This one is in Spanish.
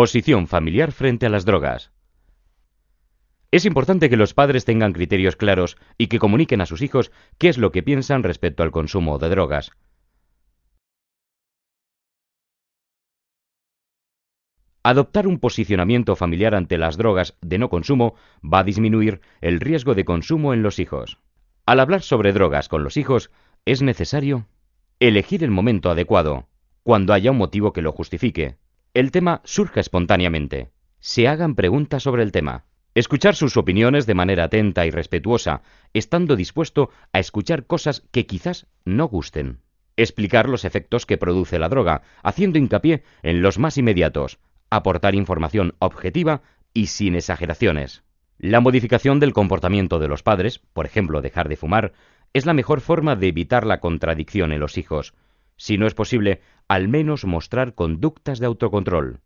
Posición familiar frente a las drogas. Es importante que los padres tengan criterios claros y que comuniquen a sus hijos qué es lo que piensan respecto al consumo de drogas. Adoptar un posicionamiento familiar ante las drogas de no consumo va a disminuir el riesgo de consumo en los hijos. Al hablar sobre drogas con los hijos, es necesario elegir el momento adecuado, cuando haya un motivo que lo justifique. El tema surge espontáneamente. Se hagan preguntas sobre el tema. Escuchar sus opiniones de manera atenta y respetuosa, estando dispuesto a escuchar cosas que quizás no gusten. Explicar los efectos que produce la droga, haciendo hincapié en los más inmediatos. Aportar información objetiva y sin exageraciones. La modificación del comportamiento de los padres, por ejemplo, dejar de fumar, es la mejor forma de evitar la contradicción en los hijos si no es posible, al menos mostrar conductas de autocontrol.